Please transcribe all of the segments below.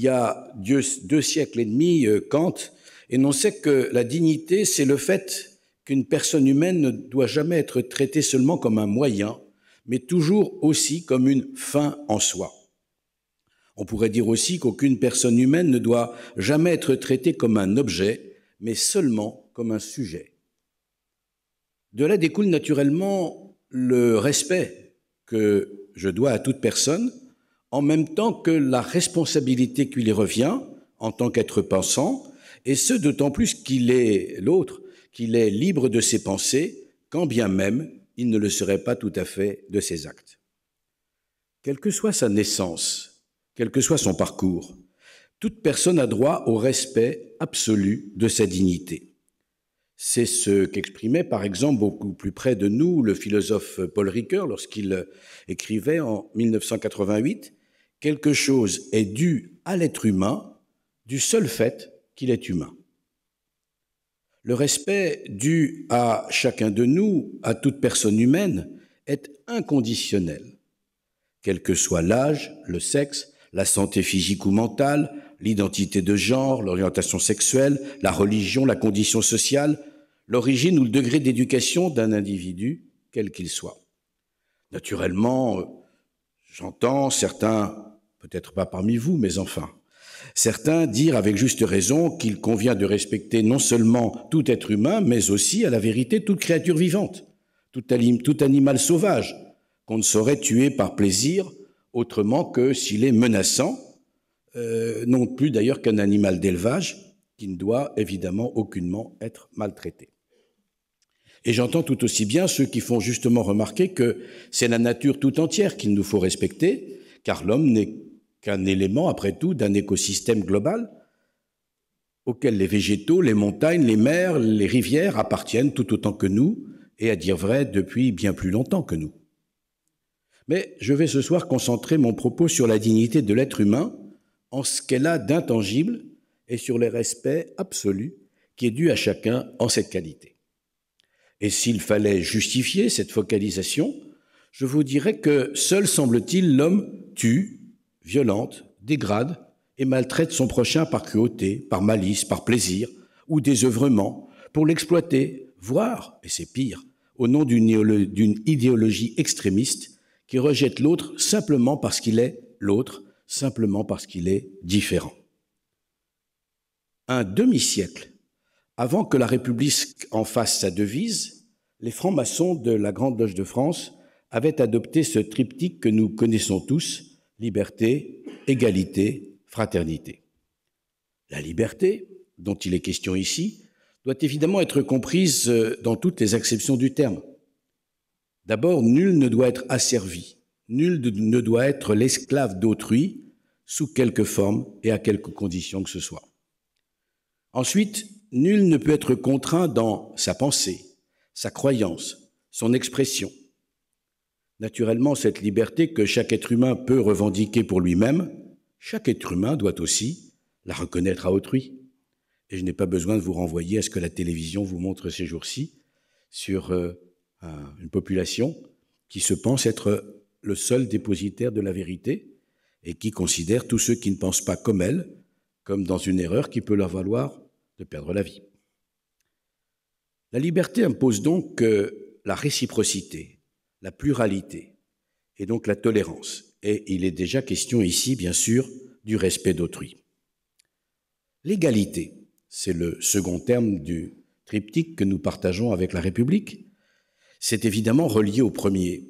il y a deux, siècles et demi, euh, Kant sait que la dignité, c'est le fait qu'une personne humaine ne doit jamais être traitée seulement comme un moyen, mais toujours aussi comme une fin en soi. On pourrait dire aussi qu'aucune personne humaine ne doit jamais être traitée comme un objet, mais seulement comme un sujet. De là découle naturellement le respect que je dois à toute personne, en même temps que la responsabilité qui lui revient en tant qu'être pensant, et ce d'autant plus qu'il est l'autre, qu'il est libre de ses pensées, quand bien même il ne le serait pas tout à fait de ses actes. Quelle que soit sa naissance, quel que soit son parcours, toute personne a droit au respect absolu de sa dignité. C'est ce qu'exprimait par exemple beaucoup plus près de nous le philosophe Paul Ricoeur lorsqu'il écrivait en 1988 quelque chose est dû à l'être humain du seul fait qu'il est humain. Le respect dû à chacun de nous, à toute personne humaine, est inconditionnel, quel que soit l'âge, le sexe, la santé physique ou mentale, l'identité de genre, l'orientation sexuelle, la religion, la condition sociale, l'origine ou le degré d'éducation d'un individu, quel qu'il soit. Naturellement, j'entends certains peut-être pas parmi vous, mais enfin. Certains dirent avec juste raison qu'il convient de respecter non seulement tout être humain, mais aussi, à la vérité, toute créature vivante, tout, tout animal sauvage, qu'on ne saurait tuer par plaisir autrement que s'il est menaçant, euh, non plus d'ailleurs qu'un animal d'élevage, qui ne doit évidemment aucunement être maltraité. Et j'entends tout aussi bien ceux qui font justement remarquer que c'est la nature tout entière qu'il nous faut respecter, car l'homme n'est qu'un élément, après tout, d'un écosystème global auquel les végétaux, les montagnes, les mers, les rivières appartiennent tout autant que nous, et à dire vrai, depuis bien plus longtemps que nous. Mais je vais ce soir concentrer mon propos sur la dignité de l'être humain en ce qu'elle a d'intangible et sur le respect absolu qui est dû à chacun en cette qualité. Et s'il fallait justifier cette focalisation, je vous dirais que seul semble-t-il l'homme tue, violente, dégrade et maltraite son prochain par cruauté, par malice, par plaisir ou désœuvrement, pour l'exploiter, voire, et c'est pire, au nom d'une idéologie extrémiste qui rejette l'autre simplement parce qu'il est l'autre, simplement parce qu'il est différent. Un demi-siècle avant que la République en fasse sa devise, les francs-maçons de la Grande Loge de France avaient adopté ce triptyque que nous connaissons tous, liberté, égalité, fraternité. La liberté, dont il est question ici, doit évidemment être comprise euh, dans toutes les acceptions du terme. D'abord, nul ne doit être asservi, nul ne doit être l'esclave d'autrui, sous quelque forme et à quelque condition que ce soit. Ensuite, nul ne peut être contraint dans sa pensée, sa croyance, son expression, Naturellement, cette liberté que chaque être humain peut revendiquer pour lui-même, chaque être humain doit aussi la reconnaître à autrui. Et je n'ai pas besoin de vous renvoyer à ce que la télévision vous montre ces jours-ci sur euh, une population qui se pense être le seul dépositaire de la vérité et qui considère tous ceux qui ne pensent pas comme elle comme dans une erreur qui peut leur valoir de perdre la vie. La liberté impose donc euh, la réciprocité, la pluralité et donc la tolérance. Et il est déjà question ici, bien sûr, du respect d'autrui. L'égalité, c'est le second terme du triptyque que nous partageons avec la République. C'est évidemment relié au premier.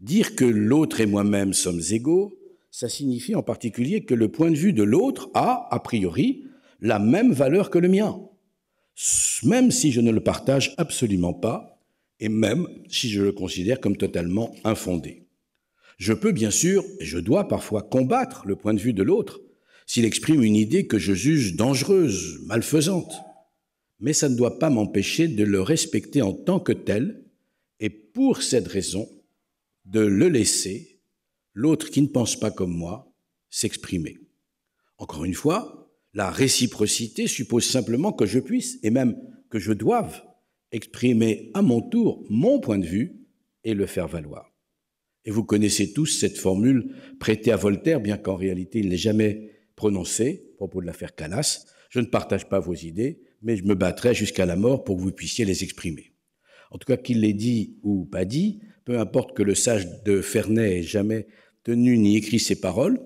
Dire que l'autre et moi-même sommes égaux, ça signifie en particulier que le point de vue de l'autre a, a priori, la même valeur que le mien. Même si je ne le partage absolument pas, et même si je le considère comme totalement infondé. Je peux bien sûr, et je dois parfois combattre le point de vue de l'autre s'il exprime une idée que je juge dangereuse, malfaisante, mais ça ne doit pas m'empêcher de le respecter en tant que tel, et pour cette raison, de le laisser, l'autre qui ne pense pas comme moi, s'exprimer. Encore une fois, la réciprocité suppose simplement que je puisse, et même que je doive, exprimer à mon tour mon point de vue et le faire valoir. Et vous connaissez tous cette formule prêtée à Voltaire, bien qu'en réalité il n'ait jamais prononcée, à propos de l'affaire Calas, je ne partage pas vos idées, mais je me battrai jusqu'à la mort pour que vous puissiez les exprimer. En tout cas, qu'il l'ait dit ou pas dit, peu importe que le sage de Ferney ait jamais tenu ni écrit ces paroles,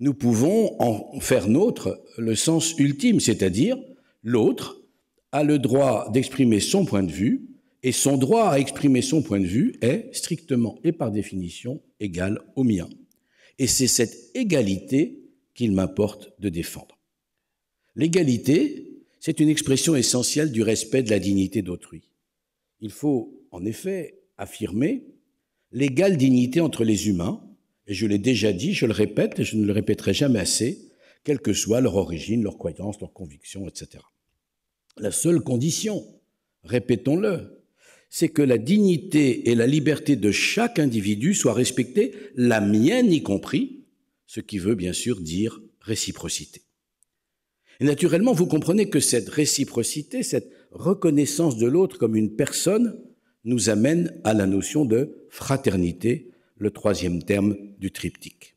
nous pouvons en faire nôtre le sens ultime, c'est-à-dire l'autre a le droit d'exprimer son point de vue, et son droit à exprimer son point de vue est strictement et par définition égal au mien. Et c'est cette égalité qu'il m'importe de défendre. L'égalité, c'est une expression essentielle du respect de la dignité d'autrui. Il faut en effet affirmer l'égale dignité entre les humains, et je l'ai déjà dit, je le répète, et je ne le répéterai jamais assez, quelle que soit leur origine, leur croyance, leur conviction, etc. La seule condition, répétons-le, c'est que la dignité et la liberté de chaque individu soient respectées, la mienne y compris, ce qui veut bien sûr dire réciprocité. Et naturellement, vous comprenez que cette réciprocité, cette reconnaissance de l'autre comme une personne, nous amène à la notion de fraternité, le troisième terme du triptyque.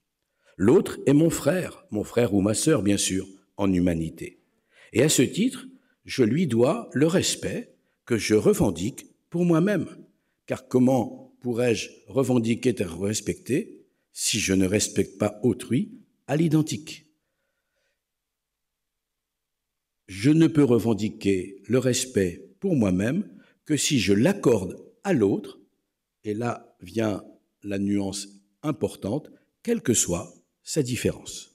L'autre est mon frère, mon frère ou ma sœur, bien sûr, en humanité. Et à ce titre, je lui dois le respect que je revendique pour moi-même. Car comment pourrais-je revendiquer et respecter si je ne respecte pas autrui à l'identique Je ne peux revendiquer le respect pour moi-même que si je l'accorde à l'autre, et là vient la nuance importante, quelle que soit sa différence.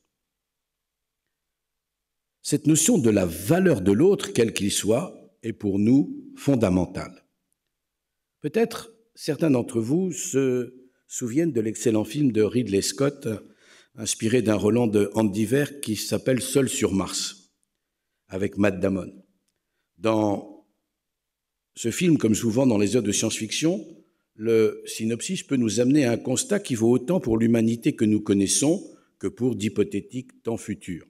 Cette notion de la valeur de l'autre, quel qu'il soit, est pour nous fondamentale. Peut-être certains d'entre vous se souviennent de l'excellent film de Ridley Scott, inspiré d'un Roland de Andy Vert qui s'appelle Seul sur Mars, avec Matt Damon. Dans ce film, comme souvent dans les œuvres de science-fiction, le synopsis peut nous amener à un constat qui vaut autant pour l'humanité que nous connaissons que pour d'hypothétiques temps futurs.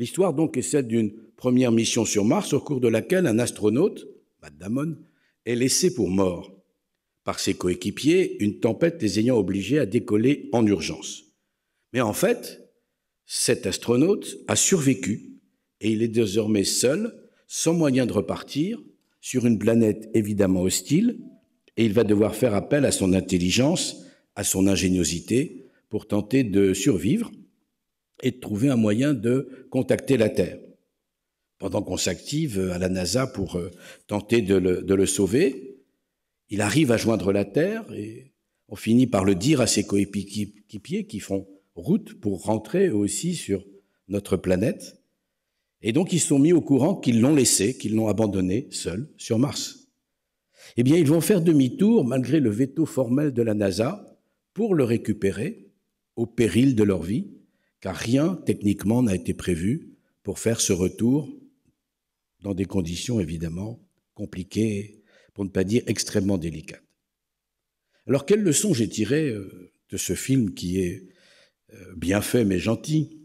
L'histoire donc est celle d'une première mission sur Mars au cours de laquelle un astronaute, Matt Damon, est laissé pour mort par ses coéquipiers, une tempête les ayant obligés à décoller en urgence. Mais en fait, cet astronaute a survécu et il est désormais seul, sans moyen de repartir, sur une planète évidemment hostile, et il va devoir faire appel à son intelligence, à son ingéniosité, pour tenter de survivre et de trouver un moyen de contacter la Terre. Pendant qu'on s'active euh, à la NASA pour euh, tenter de le, sauver, il arrive à joindre la Terre et on finit par le dire à ses coéquipiers qui font route pour rentrer aussi sur notre planète. Et donc ils sont mis au courant qu'ils l'ont laissé, qu'ils l'ont abandonné seul sur Mars. Eh bien, ils vont faire demi-tour malgré le veto formel de la NASA pour le récupérer au péril de leur vie car rien techniquement n'a été prévu pour faire ce retour dans des conditions évidemment compliquées, pour ne pas dire extrêmement délicates. Alors quelle leçon j'ai tirée euh, de ce film qui est euh, bien fait mais gentil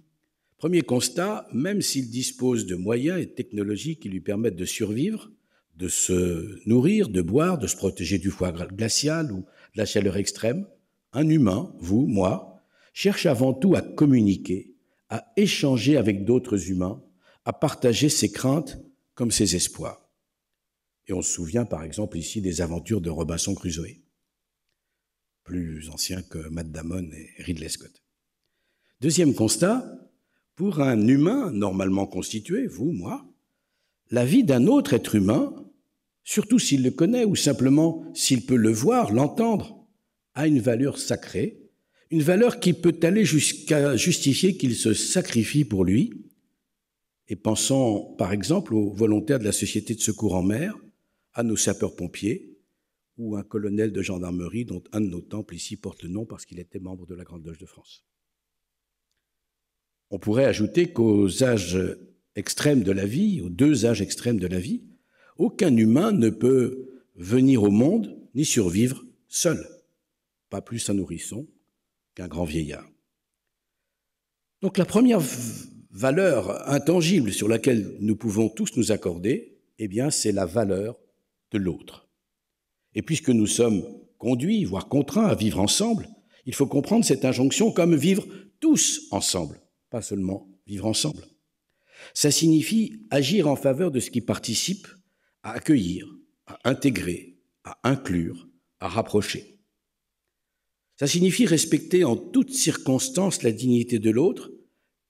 Premier constat, même s'il dispose de moyens et de technologies qui lui permettent de survivre, de se nourrir, de boire, de se protéger du foie glacial ou de la chaleur extrême, un humain, vous, moi, cherche avant tout à communiquer, à échanger avec d'autres humains, à partager ses craintes comme ses espoirs. Et on se souvient par exemple ici des aventures de Robinson Crusoe, plus ancien que Matt Damon et Ridley Scott. Deuxième constat, pour un humain normalement constitué, vous, moi, la vie d'un autre être humain, surtout s'il le connaît ou simplement s'il peut le voir, l'entendre, a une valeur sacrée une valeur qui peut aller jusqu'à justifier qu'il se sacrifie pour lui, et pensons par exemple aux volontaires de la Société de secours en mer, à nos sapeurs-pompiers, ou un colonel de gendarmerie dont un de nos temples ici porte le nom parce qu'il était membre de la Grande Loge de France. On pourrait ajouter qu'aux âges extrêmes de la vie, aux deux âges extrêmes de la vie, aucun humain ne peut venir au monde ni survivre seul. Pas plus un nourrisson, qu'un grand vieillard. Donc la première valeur intangible sur laquelle nous pouvons tous nous accorder, eh bien, c'est la valeur de l'autre. Et puisque nous sommes conduits, voire contraints à vivre ensemble, il faut comprendre cette injonction comme vivre tous ensemble, pas seulement vivre ensemble. Ça signifie agir en faveur de ce qui participe à accueillir, à intégrer, à inclure, à rapprocher. Ça signifie respecter en toutes circonstances la dignité de l'autre,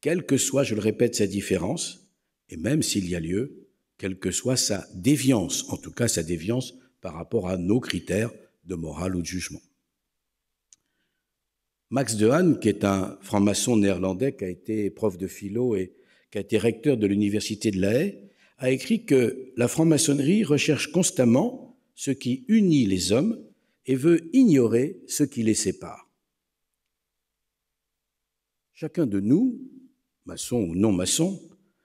quelle que soit, je le répète, sa différence, et même s'il y a lieu, quelle que soit sa déviance, en tout cas sa déviance par rapport à nos critères de morale ou de jugement. Max Dehaene, qui est un franc-maçon néerlandais qui a été prof de philo et qui a été recteur de l'université de La Haye, a écrit que la franc-maçonnerie recherche constamment ce qui unit les hommes et veut ignorer ce qui les sépare. Chacun de nous, maçon ou non maçon,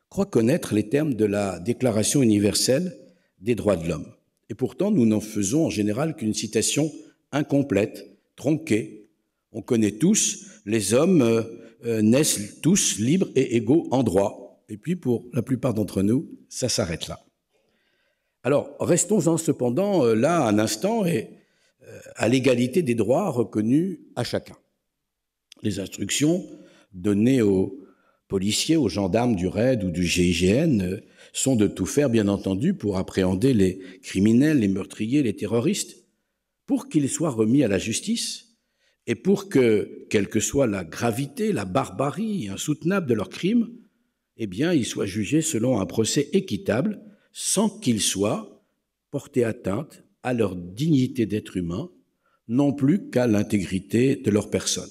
croit connaître les termes de la Déclaration universelle des droits de l'homme. Et pourtant, nous n'en faisons en général qu'une citation incomplète, tronquée. On connaît tous, les hommes euh, euh, naissent tous libres et égaux en droit. Et puis, pour la plupart d'entre nous, ça s'arrête là. Alors, restons-en cependant euh, là un instant et à l'égalité des droits reconnus à chacun. Les instructions données aux policiers, aux gendarmes du RAID ou du GIGN euh, sont de tout faire, bien entendu, pour appréhender les criminels, les meurtriers, les terroristes, pour qu'ils soient remis à la justice et pour que, quelle que soit la gravité, la barbarie insoutenable de leurs crimes, eh bien, ils soient jugés selon un procès équitable, sans qu'ils soient portés atteinte à leur dignité d'être humain, non plus qu'à l'intégrité de leur personne.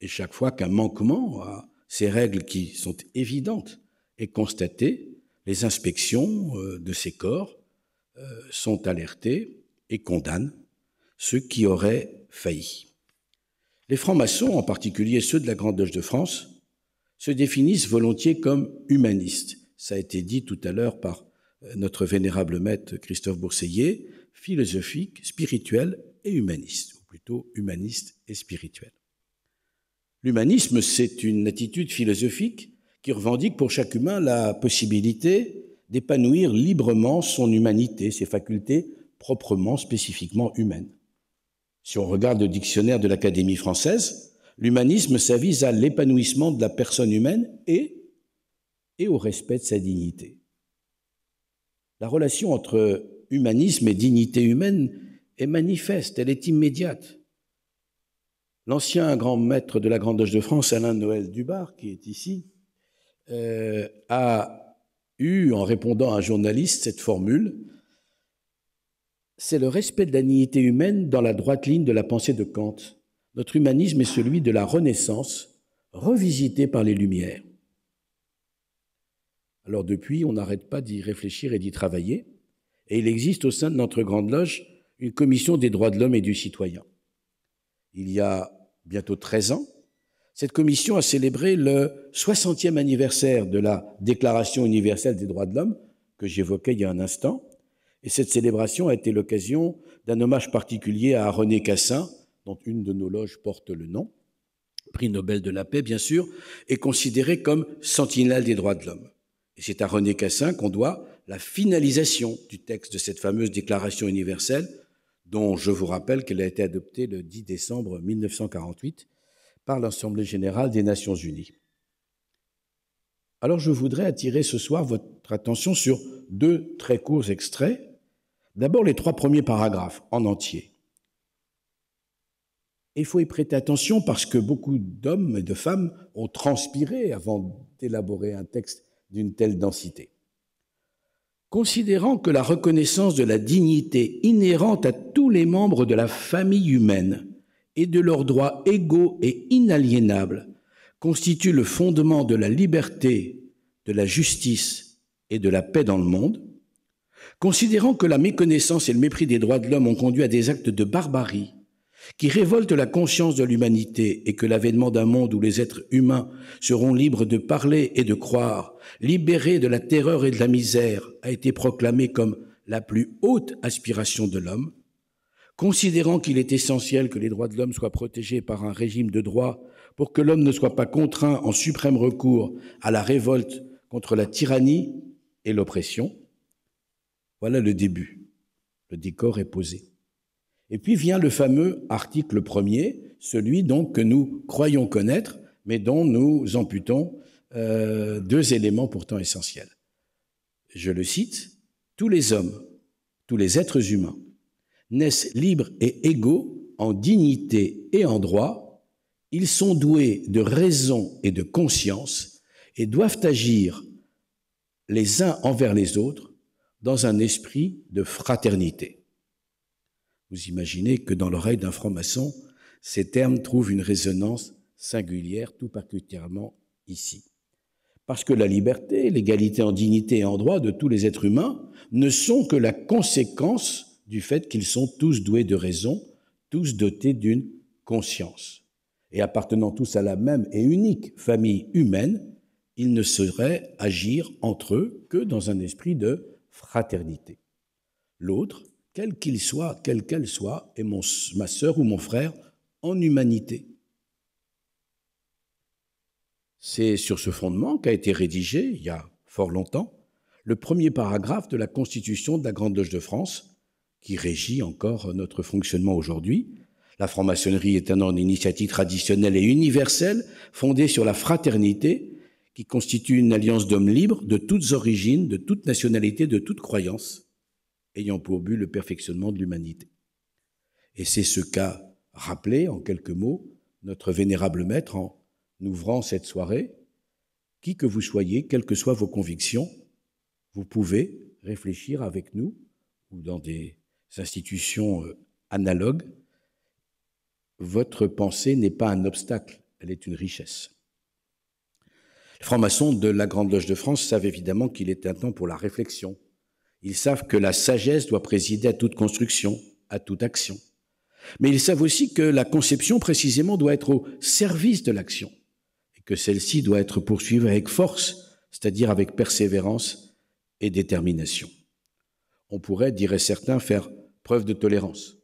Et chaque fois qu'un manquement à ces règles qui sont évidentes est constaté, les inspections euh, de ces corps euh, sont alertées et condamnent ceux qui auraient failli. Les francs-maçons, en particulier ceux de la Grande Loge de France, se définissent volontiers comme humanistes. Ça a été dit tout à l'heure par euh, notre vénérable maître Christophe Bourseillet philosophique, spirituel et humaniste, ou plutôt humaniste et spirituel. L'humanisme, c'est une attitude philosophique qui revendique pour chaque humain la possibilité d'épanouir librement son humanité, ses facultés proprement, spécifiquement humaines. Si on regarde le dictionnaire de l'Académie française, l'humanisme, s'avise à l'épanouissement de la personne humaine et, et au respect de sa dignité. La relation entre humanisme et dignité humaine est manifeste, elle est immédiate. L'ancien grand maître de la Grande Loge de France, Alain Noël Dubar, qui est ici, euh, a eu, en répondant à un journaliste, cette formule C'est le respect de la dignité humaine dans la droite ligne de la pensée de Kant. Notre humanisme est celui de la Renaissance, revisité par les Lumières. Alors depuis, on n'arrête pas d'y réfléchir et d'y travailler. Et il existe au sein de notre Grande Loge une commission des droits de l'homme et du citoyen. Il y a bientôt 13 ans, cette commission a célébré le 60e anniversaire de la Déclaration universelle des droits de l'homme que j'évoquais il y a un instant. Et cette célébration a été l'occasion d'un hommage particulier à René Cassin, dont une de nos loges porte le nom, prix Nobel de la paix bien sûr, est considéré comme sentinelle des droits de l'homme. Et c'est à René Cassin qu'on doit la finalisation du texte de cette fameuse Déclaration universelle, dont je vous rappelle qu'elle a été adoptée le 10 décembre 1948 par l'Assemblée générale des Nations unies. Alors je voudrais attirer ce soir votre attention sur deux très courts extraits. D'abord les trois premiers paragraphes en entier. Il faut y prêter attention parce que beaucoup d'hommes et de femmes ont transpiré avant d'élaborer un texte d'une telle densité. Considérant que la reconnaissance de la dignité inhérente à tous les membres de la famille humaine et de leurs droits égaux et inaliénables constitue le fondement de la liberté, de la justice et de la paix dans le monde, considérant que la méconnaissance et le mépris des droits de l'homme ont conduit à des actes de barbarie, qui révolte la conscience de l'humanité et que l'avènement d'un monde où les êtres humains seront libres de parler et de croire, libérés de la terreur et de la misère, a été proclamé comme la plus haute aspiration de l'homme, considérant qu'il est essentiel que les droits de l'homme soient protégés par un régime de droit pour que l'homme ne soit pas contraint en suprême recours à la révolte contre la tyrannie et l'oppression, voilà le début. Le décor est posé. Et puis vient le fameux article premier, celui donc que nous croyons connaître, mais dont nous amputons euh, deux éléments pourtant essentiels. Je le cite, tous les hommes, tous les êtres humains, naissent libres et égaux en dignité et en droit, ils sont doués de raison et de conscience et doivent agir les uns envers les autres dans un esprit de fraternité. Vous imaginez que dans l'oreille d'un franc-maçon, ces termes trouvent une résonance singulière, tout particulièrement ici. Parce que la liberté, l'égalité en dignité et en droit de tous les êtres humains ne sont que la conséquence du fait qu'ils sont tous doués de raison, tous dotés d'une conscience. Et appartenant tous à la même et unique famille humaine, ils ne sauraient agir entre eux que dans un esprit de fraternité. L'autre, quel qu'il soit, quelle qu'elle soit, est mon, ma sœur ou mon frère en humanité. C'est sur ce fondement qu'a été rédigé, il y a fort longtemps, le premier paragraphe de la Constitution de la Grande Loge de France, qui régit encore notre fonctionnement aujourd'hui. La franc-maçonnerie est un ordre d'initiative traditionnelle et universelle, fondée sur la fraternité, qui constitue une alliance d'hommes libres de toutes origines, de toutes nationalités, de toutes croyances ayant pour but le perfectionnement de l'humanité. Et c'est ce qu'a rappelé, en quelques mots, notre vénérable maître en ouvrant cette soirée. Qui que vous soyez, quelles que soient vos convictions, vous pouvez réfléchir avec nous ou dans des institutions euh, analogues. Votre pensée n'est pas un obstacle, elle est une richesse. Les francs-maçons de la Grande Loge de France savent évidemment qu'il est un temps pour la réflexion, ils savent que la sagesse doit présider à toute construction, à toute action. Mais ils savent aussi que la conception précisément doit être au service de l'action et que celle-ci doit être poursuivie avec force, c'est-à-dire avec persévérance et détermination. On pourrait, diraient certains, faire preuve de tolérance.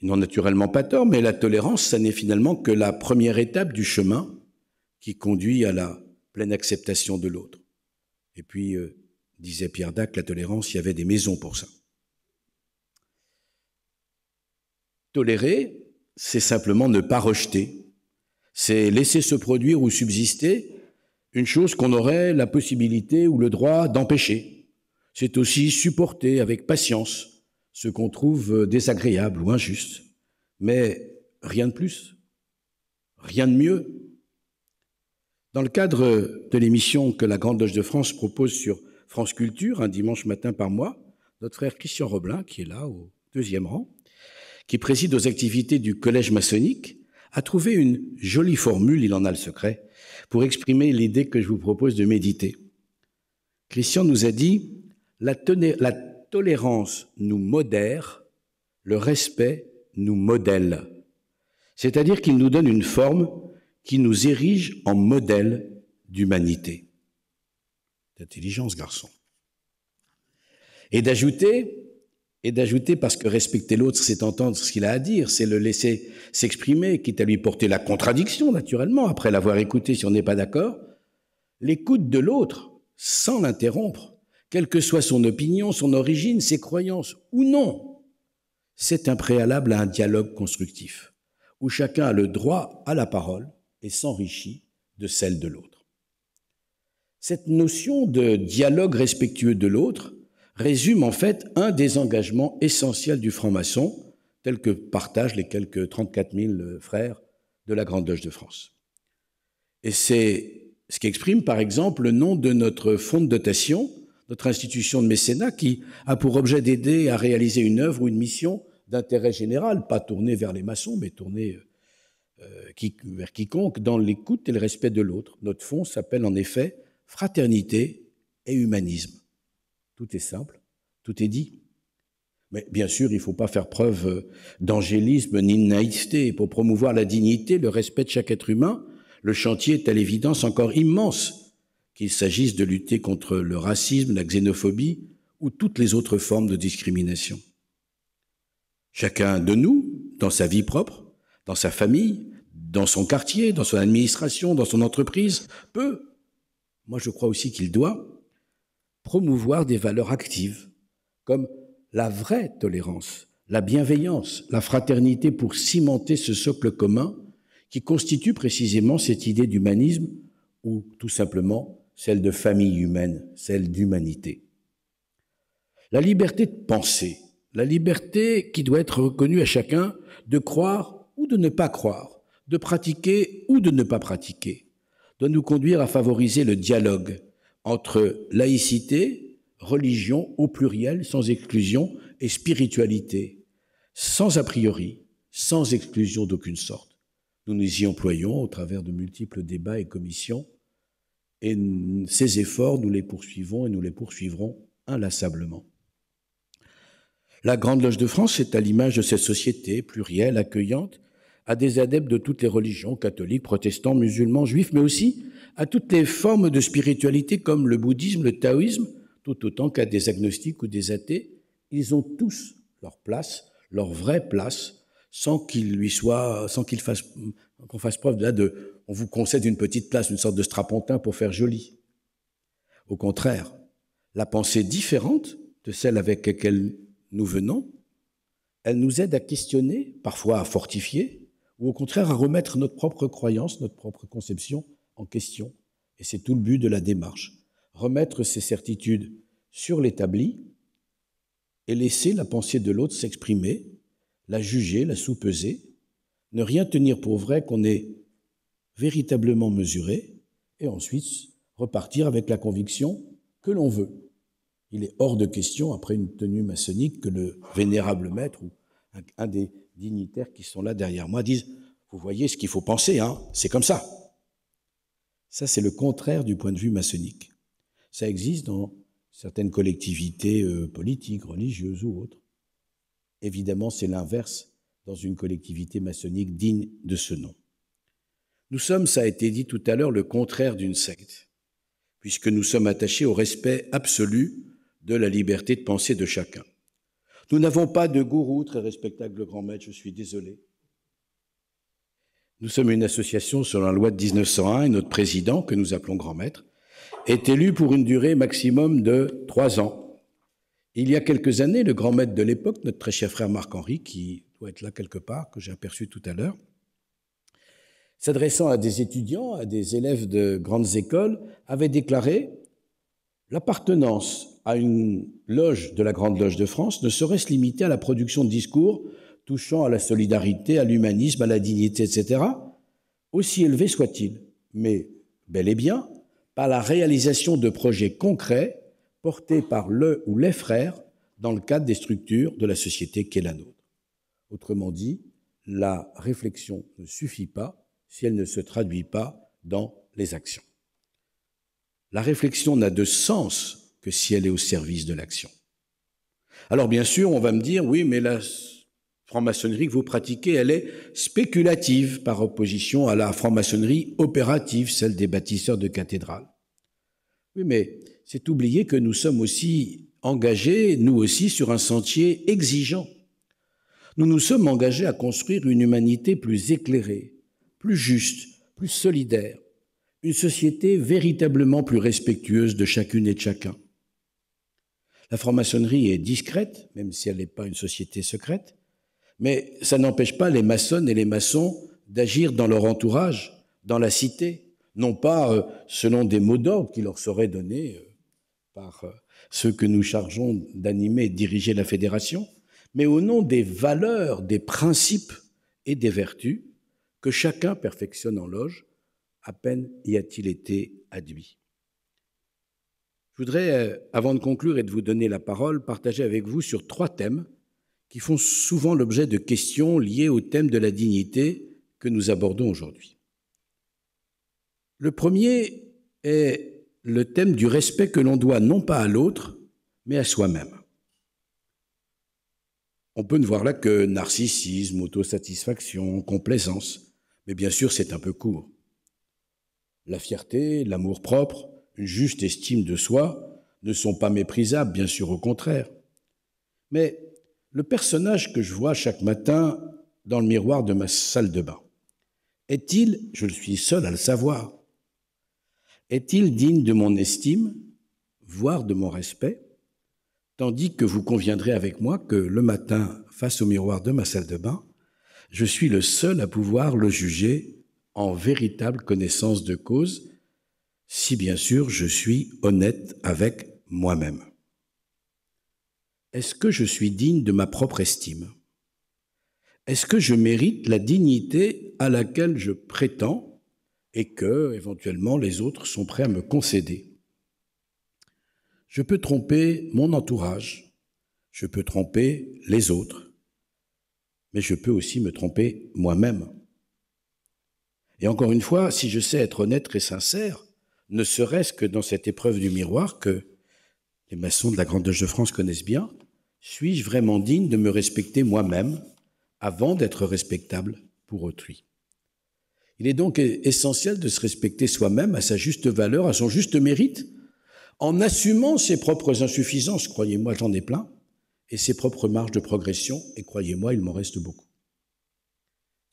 Ils n'ont naturellement pas tort, mais la tolérance, ça n'est finalement que la première étape du chemin qui conduit à la pleine acceptation de l'autre. Et puis, euh, disait Pierre Dac, la tolérance, il y avait des maisons pour ça. Tolérer, c'est simplement ne pas rejeter, c'est laisser se produire ou subsister une chose qu'on aurait la possibilité ou le droit d'empêcher. C'est aussi supporter avec patience ce qu'on trouve euh, désagréable ou injuste, mais rien de plus, rien de mieux. Dans le cadre de l'émission que la Grande Loge de France propose sur France Culture, un dimanche matin par mois, notre frère Christian Roblin, qui est là au deuxième rang, qui préside aux activités du Collège maçonnique, a trouvé une jolie formule, il en a le secret, pour exprimer l'idée que je vous propose de méditer. Christian nous a dit, la, la tolérance nous modère, le respect nous modèle. C'est-à-dire qu'il nous donne une forme qui nous érige en modèle d'humanité d'intelligence, garçon. Et d'ajouter, et d'ajouter parce que respecter l'autre, c'est entendre ce qu'il a à dire, c'est le laisser s'exprimer, quitte à lui porter la contradiction, naturellement, après l'avoir écouté si on n'est pas d'accord. L'écoute de l'autre, sans l'interrompre, quelle que soit son opinion, son origine, ses croyances ou non, c'est un préalable à un dialogue constructif, où chacun a le droit à la parole et s'enrichit de celle de l'autre. Cette notion de dialogue respectueux de l'autre résume en fait un des engagements essentiels du franc-maçon, tel que partagent les quelques 34 000 euh, frères de la Grande Loge de France. Et c'est ce qui exprime par exemple le nom de notre fonds de dotation, notre institution de mécénat qui a pour objet d'aider à réaliser une œuvre ou une mission d'intérêt général, pas tournée vers les maçons, mais tournée euh, euh, vers quiconque, dans l'écoute et le respect de l'autre. Notre fonds s'appelle en effet fraternité et humanisme. Tout est simple, tout est dit. Mais bien sûr, il ne faut pas faire preuve euh, d'angélisme ni de naïveté. Pour promouvoir la dignité, le respect de chaque être humain, le chantier est à l'évidence encore immense, qu'il s'agisse de lutter contre le racisme, la xénophobie ou toutes les autres formes de discrimination. Chacun de nous, dans sa vie propre, dans sa famille, dans son quartier, dans son administration, dans son entreprise, peut, moi je crois aussi qu'il doit promouvoir des valeurs actives, comme la vraie tolérance, la bienveillance, la fraternité pour cimenter ce socle commun qui constitue précisément cette idée d'humanisme ou tout simplement celle de famille humaine, celle d'humanité. La liberté de penser, la liberté qui doit être reconnue à chacun de croire ou de ne pas croire, de pratiquer ou de ne pas pratiquer, doit nous conduire à favoriser le dialogue entre laïcité, religion au pluriel, sans exclusion, et spiritualité, sans a priori, sans exclusion d'aucune sorte. Nous nous y employons au travers de multiples débats et commissions, et ces efforts, nous les poursuivons et nous les poursuivrons inlassablement. La Grande Loge de France est à l'image de cette société plurielle, accueillante, à des adeptes de toutes les religions, catholiques, protestants, musulmans, juifs, mais aussi à toutes les formes de spiritualité comme le bouddhisme, le taoïsme, tout autant qu'à des agnostiques ou des athées. Ils ont tous leur place, leur vraie place, sans qu'il lui soit, sans qu'il fasse, qu'on fasse preuve là de, on vous concède une petite place, une sorte de strapontin pour faire joli. Au contraire, la pensée différente de celle avec laquelle nous venons, elle nous aide à questionner, parfois à fortifier, ou au contraire à remettre notre propre croyance, notre propre conception en question. Et c'est tout le but de la démarche. Remettre ses certitudes sur l'établi et laisser la pensée de l'autre s'exprimer, la juger, la sous-peser, ne rien tenir pour vrai qu'on ait véritablement mesuré, et ensuite repartir avec la conviction que l'on veut. Il est hors de question, après une tenue maçonnique, que le vénérable maître ou un, des dignitaires qui sont là derrière moi, disent Vous voyez ce qu'il faut penser, hein c'est comme ça. Ça, c'est le contraire du point de vue maçonnique. Ça existe dans certaines collectivités euh, politiques, religieuses ou autres. Évidemment, c'est l'inverse dans une collectivité maçonnique digne de ce nom. Nous sommes, ça a été dit tout à l'heure, le contraire d'une secte, puisque nous sommes attachés au respect absolu de la liberté de penser de chacun. Nous n'avons pas de gourou, très respectable grand maître, je suis désolé. Nous sommes une association selon la loi de 1901 et notre président, que nous appelons grand maître, est élu pour une durée maximum de trois ans. Il y a quelques années, le grand maître de l'époque, notre très cher frère Marc-Henri, qui doit être là quelque part, que j'ai aperçu tout à l'heure, s'adressant à des étudiants, à des élèves de grandes écoles, avait déclaré L'appartenance à une loge de la Grande Loge de France ne serait se limiter à la production de discours touchant à la solidarité, à l'humanisme, à la dignité, etc., aussi élevé soit-il, mais bel et bien par la réalisation de projets concrets portés par le ou les frères dans le cadre des structures de la société qu'est la nôtre. Autrement dit, la réflexion ne suffit pas si elle ne se traduit pas dans les actions. La réflexion n'a de sens que si elle est au service de l'action. Alors bien sûr, on va me dire, oui, mais la franc-maçonnerie que vous pratiquez, elle est spéculative par opposition à la franc-maçonnerie opérative, celle des bâtisseurs de cathédrales. Oui, mais c'est oublier que nous sommes aussi engagés, nous aussi, sur un sentier exigeant. Nous nous sommes engagés à construire une humanité plus éclairée, plus juste, plus solidaire, une société véritablement plus respectueuse de chacune et de chacun. La franc-maçonnerie est discrète, même si elle n'est pas une société secrète, mais ça n'empêche pas les maçonnes et les maçons d'agir dans leur entourage, dans la cité, non pas euh, selon des mots d'ordre qui leur seraient donnés euh, par euh, ceux que nous chargeons d'animer et de diriger la fédération, mais au nom des valeurs, des principes et des vertus que chacun perfectionne en loge à peine y a-t-il été admis. Je voudrais, euh, avant de conclure et de vous donner la parole, partager avec vous sur trois thèmes qui font souvent l'objet de questions liées au thème de la dignité que nous abordons aujourd'hui. Le premier est le thème du respect que l'on doit non pas à l'autre, mais à soi-même. On peut ne voir là que narcissisme, autosatisfaction, complaisance, mais bien sûr c'est un peu court. La fierté, l'amour propre, une juste estime de soi ne sont pas méprisables, bien sûr au contraire. Mais le personnage que je vois chaque matin dans le miroir de ma salle de bain, est-il, je le suis seul à le savoir, est-il digne de mon estime, voire de mon respect, tandis que vous conviendrez avec moi que le matin, face au miroir de ma salle de bain, je suis le seul à pouvoir le juger en véritable connaissance de cause, si bien sûr je suis honnête avec moi-même. Est-ce que je suis digne de ma propre estime Est-ce que je mérite la dignité à laquelle je prétends et que, éventuellement, les autres sont prêts à me concéder Je peux tromper mon entourage, je peux tromper les autres, mais je peux aussi me tromper moi-même. Et encore une fois, si je sais être honnête et sincère, ne serait-ce que dans cette épreuve du miroir que les maçons de la Grande Loge de France connaissent bien, suis-je vraiment digne de me respecter moi-même avant d'être respectable pour autrui Il est donc essentiel de se respecter soi-même à sa juste valeur, à son juste mérite, en assumant ses propres insuffisances, croyez-moi, j'en ai plein, et ses propres marges de progression, et croyez-moi, il m'en reste beaucoup.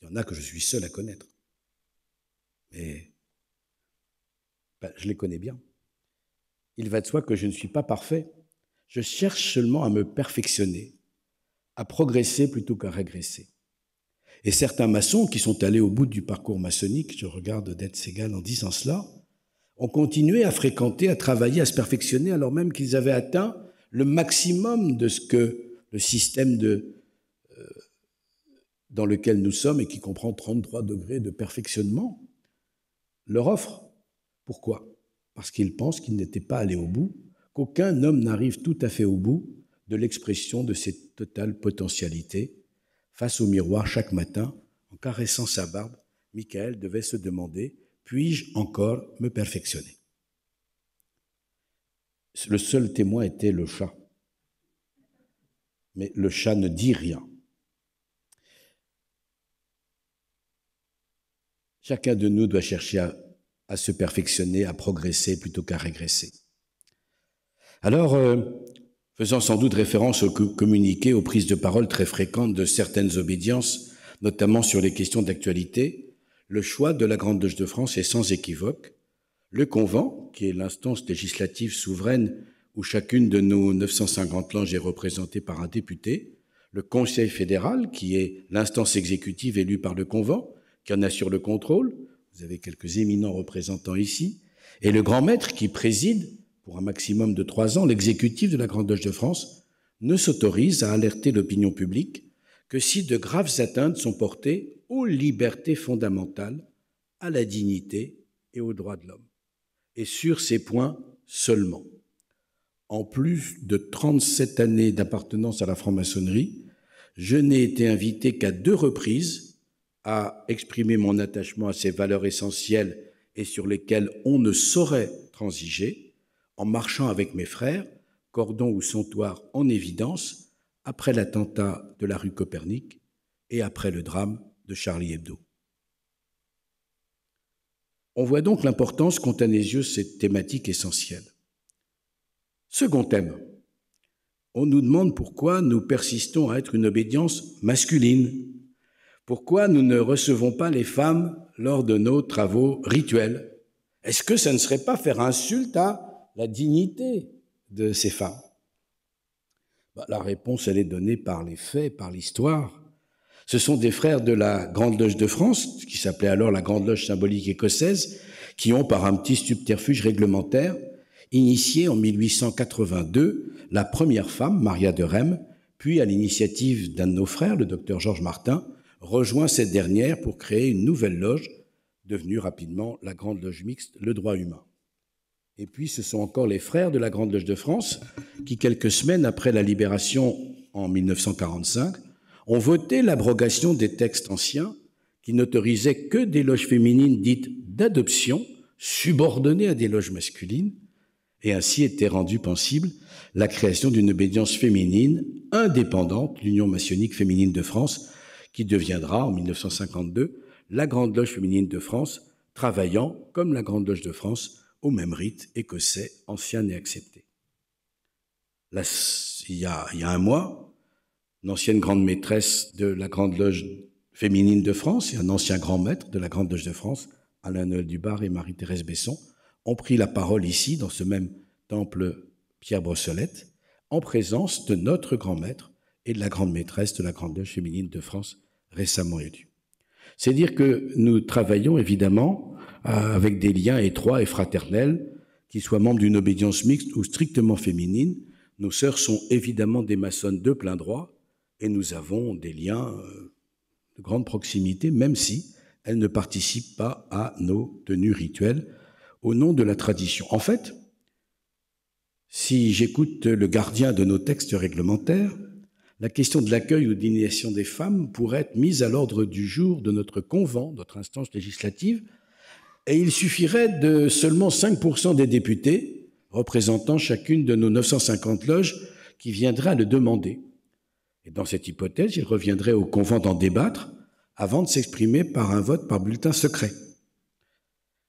Il y en a que je suis seul à connaître. Mais ben, je les connais bien. Il va de soi que je ne suis pas parfait. Je cherche seulement à me perfectionner, à progresser plutôt qu'à régresser. Et certains maçons qui sont allés au bout du parcours maçonnique, je regarde Odette Segal en disant cela, ont continué à fréquenter, à travailler, à se perfectionner alors même qu'ils avaient atteint le maximum de ce que le système de, euh, dans lequel nous sommes et qui comprend 33 degrés de perfectionnement leur offre. Pourquoi Parce qu'ils pensent qu'ils n'étaient pas allés au bout, qu'aucun homme n'arrive tout à fait au bout de l'expression de ses totales potentialités. Face au miroir chaque matin, en caressant sa barbe, Michael devait se demander Puis-je encore me perfectionner Le seul témoin était le chat. Mais le chat ne dit rien. Chacun de nous doit chercher à, se perfectionner, à progresser plutôt qu'à régresser. Alors, euh, faisant sans doute référence au communiqué, aux prises de parole très fréquentes de certaines obédiences, notamment sur les questions d'actualité, le choix de la Grande Douche de France est sans équivoque. Le Convent, qui est l'instance législative souveraine où chacune de nos 950 langes est représentée par un député, le Conseil fédéral, qui est l'instance exécutive élue par le Convent, qui en assure le contrôle. Vous avez quelques éminents représentants ici. Et le grand maître qui préside, pour un maximum de trois ans, l'exécutif de la Grande Loge de France, ne s'autorise à alerter l'opinion publique que si de graves atteintes sont portées aux libertés fondamentales, à la dignité et aux droits de l'homme. Et sur ces points seulement. En plus de 37 années d'appartenance à la franc-maçonnerie, je n'ai été invité qu'à deux reprises à exprimer mon attachement à ces valeurs essentielles et sur lesquelles on ne saurait transiger, en marchant avec mes frères, Cordon ou sontoirs en évidence, après l'attentat de la rue Copernic et après le drame de Charlie Hebdo. On voit donc l'importance qu'ont à mes yeux cette thématique essentielle. Second thème, on nous demande pourquoi nous persistons à être une obédience masculine pourquoi nous ne recevons pas les femmes lors de nos travaux rituels Est-ce que ça ne serait pas faire insulte à la dignité de ces femmes bah, La réponse, elle est donnée par les faits, par l'histoire. Ce sont des frères de la Grande Loge de France, qui s'appelait alors la Grande Loge symbolique écossaise, qui ont, par un petit subterfuge réglementaire, initié en 1882 la première femme, Maria de Rem, puis à l'initiative d'un de nos frères, le docteur Georges Martin, rejoint cette dernière pour créer une nouvelle loge, devenue rapidement la Grande Loge mixte, le droit humain. Et puis ce sont encore les frères de la Grande Loge de France qui, quelques semaines après la libération en 1945, ont voté l'abrogation des textes anciens qui n'autorisaient que des loges féminines dites d'adoption, subordonnées à des loges masculines, et ainsi était rendue pensible la création d'une obédience féminine indépendante, l'Union maçonnique féminine de France, qui deviendra en 1952 la Grande Loge féminine de France, travaillant, comme la Grande Loge de France, au même rite écossais ancien et accepté. il, y a, un mois, l'ancienne grande maîtresse de la Grande Loge féminine de France et un ancien grand maître de la Grande Loge de France, Alain-Noël Dubar et Marie-Thérèse Besson, ont pris la parole ici, dans ce même temple Pierre Brossolette, en présence de notre grand maître, et de la grande maîtresse de la grande loge féminine de France récemment élue. C'est dire que nous travaillons évidemment euh, avec des liens étroits et fraternels, qu'ils soient membres d'une obédience mixte ou strictement féminine. Nos sœurs sont évidemment des maçonnes de plein droit et nous avons des liens euh, de grande proximité, même si elles ne participent pas à nos tenues rituelles au nom de la tradition. En fait, si j'écoute le gardien de nos textes réglementaires, la question de l'accueil ou d'initiation des femmes pourrait être mise à l'ordre du jour de notre convent, notre instance législative, et il suffirait de seulement 5% des députés, représentant chacune de nos 950 loges, qui à le demander. Et dans cette hypothèse, il reviendrait au convent d'en débattre avant de s'exprimer par un vote par bulletin secret.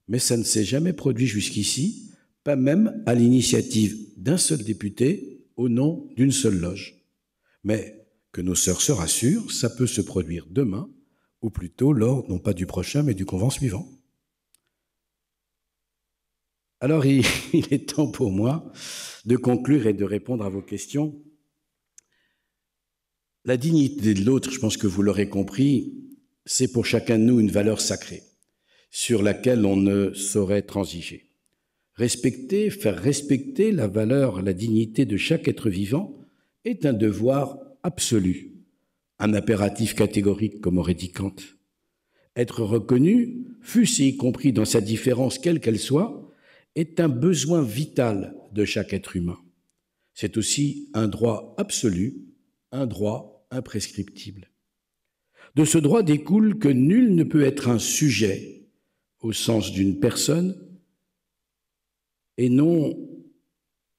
Mais ça ne s'est jamais produit jusqu'ici, pas même à l'initiative d'un seul député au nom d'une seule loge. Mais que nos sœurs se rassurent, ça peut se produire demain, ou plutôt lors, non pas du prochain, mais du convent suivant. Alors il, est temps pour moi de conclure et de répondre à vos questions. La dignité de l'autre, je pense que vous l'aurez compris, c'est pour chacun de nous une valeur sacrée sur laquelle on ne saurait transiger. Respecter, faire respecter la valeur, la dignité de chaque être vivant, est un devoir absolu, un impératif catégorique comme aurait dit Kant. Être reconnu, fût-ce y compris dans sa différence quelle qu'elle soit, est un besoin vital de chaque être humain. C'est aussi un droit absolu, un droit imprescriptible. De ce droit découle que nul ne peut être un sujet au sens d'une personne et non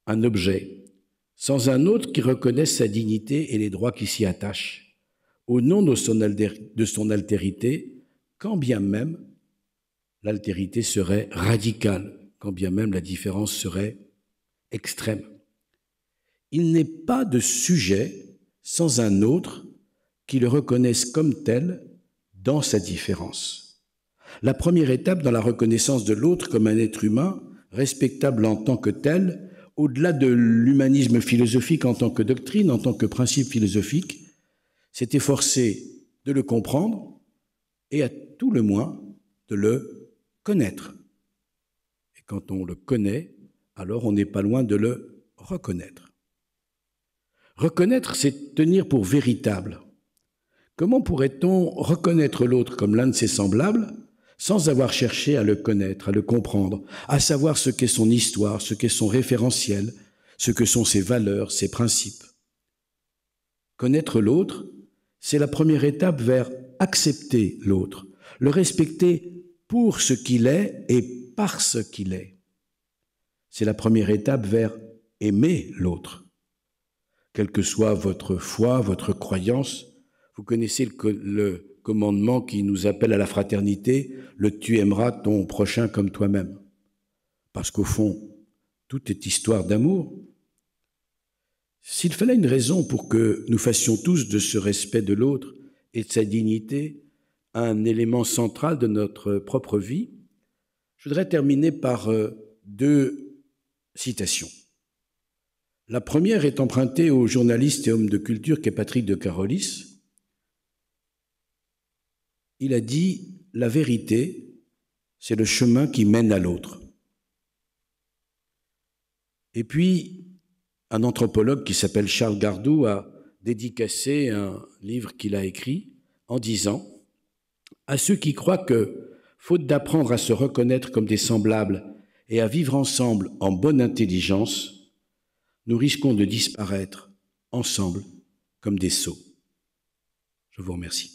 un objet sans un autre qui reconnaisse sa dignité et les droits qui s'y attachent, au nom de son, altérité, quand bien même l'altérité serait radicale, quand bien même la différence serait extrême. Il n'est pas de sujet sans un autre qui le reconnaisse comme tel dans sa différence. La première étape dans la reconnaissance de l'autre comme un être humain, respectable en tant que tel, au-delà de l'humanisme philosophique en tant que doctrine, en tant que principe philosophique, s'est efforcé de le comprendre et à tout le moins de le connaître. Et quand on le connaît, alors on n'est pas loin de le reconnaître. Reconnaître, c'est tenir pour véritable. Comment pourrait-on reconnaître l'autre comme l'un de ses semblables sans avoir cherché à le connaître, à le comprendre, à savoir ce qu'est son histoire, ce qu'est son référentiel, ce que sont ses valeurs, ses principes. Connaître l'autre, c'est la première étape vers accepter l'autre, le respecter pour ce qu'il est et ce qu'il est. C'est la première étape vers aimer l'autre. Quelle que soit votre foi, votre croyance, vous connaissez le, le commandement qui nous appelle à la fraternité, le tu aimeras ton prochain comme toi-même. Parce qu'au fond, tout est histoire d'amour. S'il fallait une raison pour que nous fassions tous de ce respect de l'autre et de sa dignité un élément central de notre propre vie, je voudrais terminer par euh, deux citations. La première est empruntée au journaliste et homme de culture qu'est Patrick de Carolis, il a dit la vérité, c'est le chemin qui mène à l'autre. Et puis, un anthropologue qui s'appelle Charles Gardou a dédicacé un livre qu'il a écrit en disant à ceux qui croient que, faute d'apprendre à se reconnaître comme des semblables et à vivre ensemble en bonne intelligence, nous risquons de disparaître ensemble comme des sots. Je vous remercie.